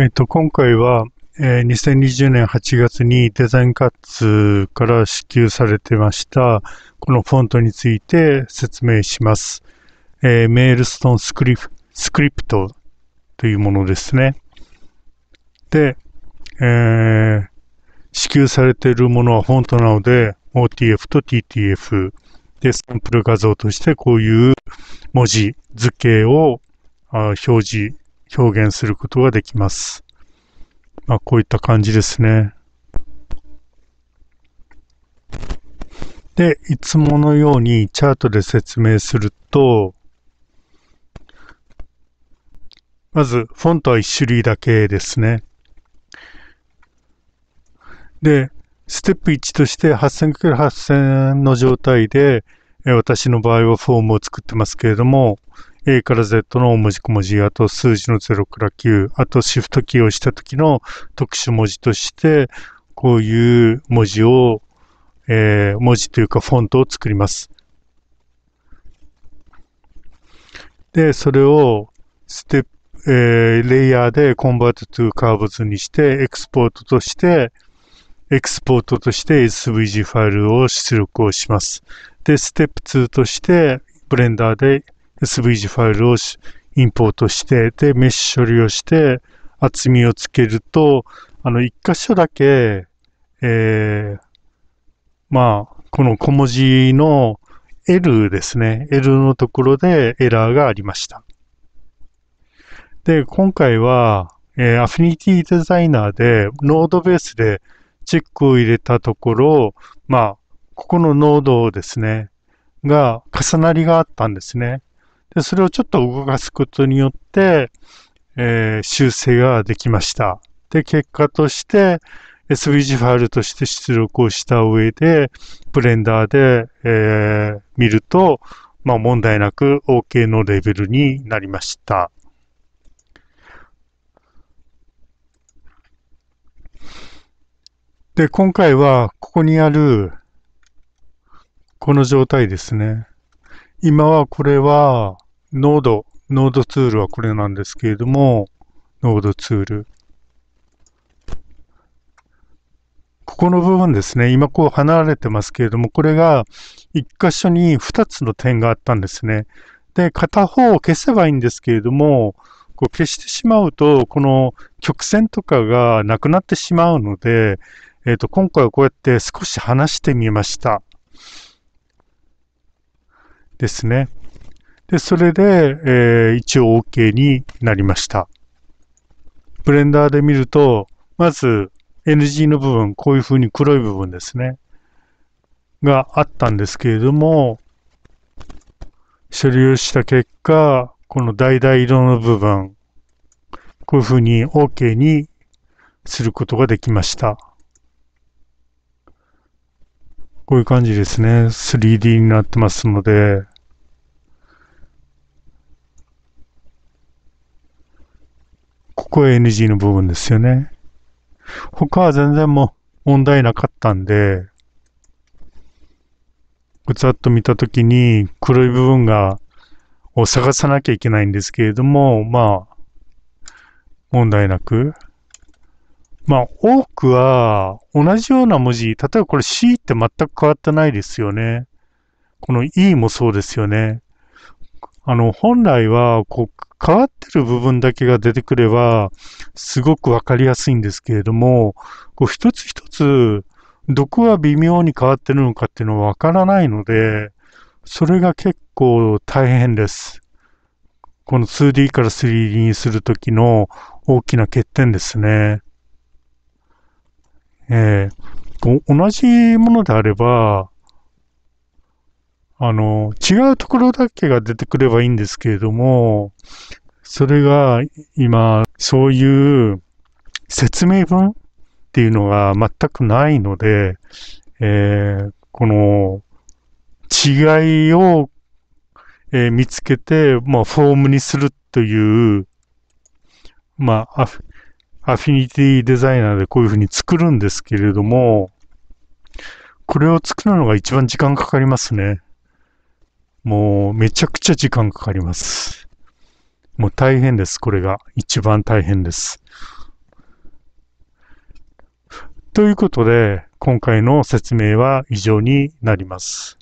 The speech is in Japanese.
えっ、と、今回は、えー、2020年8月にデザインカッツから支給されてました、このフォントについて説明します。えー、メールストーンスクリプスクリプトというものですね。で、えー、支給されているものはフォントなので、OTF と TTF でサンプル画像としてこういう文字図形を表示表現することができます。まあ、こういった感じですね。で、いつものようにチャートで説明すると、まず、フォントは1種類だけですね。で、ステップ1として 8000×8000 の状態で、私の場合はフォームを作ってますけれども、A から Z の文字小文字、あと数字の0から9、あとシフトキーをした時の特殊文字として、こういう文字を、えー、文字というかフォントを作ります。で、それをステップ、えー、レイヤーでコンバートトゥカーブズにして、エクスポートとして、エクスポートとして SVG ファイルを出力をします。で、ステップ2として、ブレンダーで SVG ファイルをインポートして、で、メッシュ処理をして、厚みをつけると、あの、一箇所だけ、えー、まあ、この小文字の L ですね。L のところでエラーがありました。で、今回は、えー、アフィニティデザイナーで、ノードベースでチェックを入れたところ、まあ、ここのノードですね、が重なりがあったんですね。で、それをちょっと動かすことによって、えー、修正ができました。で、結果として、SVG ファイルとして出力をした上で、ブレンダーで、えー、見ると、まあ、問題なく OK のレベルになりました。で、今回は、ここにある、この状態ですね。今はこれは、ノード、ノードツールはこれなんですけれども、ノードツール。ここの部分ですね、今こう離れてますけれども、これが1箇所に2つの点があったんですね。で、片方を消せばいいんですけれども、こう消してしまうと、この曲線とかがなくなってしまうので、えっ、ー、と、今回はこうやって少し離してみました。ですね。で、それで、えー、一応 OK になりました。ブレンダーで見ると、まず NG の部分、こういう風に黒い部分ですね。があったんですけれども、処理をした結果、この橙色の部分、こういう風に OK にすることができました。こういう感じですね。3D になってますので、ここは NG の部分ですよね。他は全然もう問題なかったんで、ぐざっと見たときに黒い部分が、を探さなきゃいけないんですけれども、まあ、問題なく。まあ、多くは同じような文字、例えばこれ C って全く変わってないですよね。この E もそうですよね。あの、本来は、こう、変わってる部分だけが出てくれば、すごくわかりやすいんですけれども、こう一つ一つ、どこが微妙に変わってるのかっていうのはわからないので、それが結構大変です。この 2D から 3D にするときの大きな欠点ですね。えー、同じものであれば、あの、違うところだけが出てくればいいんですけれども、それが今、そういう説明文っていうのが全くないので、えー、この違いを、えー、見つけて、まあ、フォームにするという、まあ、アフィニティデザイナーでこういうふうに作るんですけれども、これを作るのが一番時間かかりますね。もうめちゃくちゃ時間かかります。もう大変です。これが一番大変です。ということで、今回の説明は以上になります。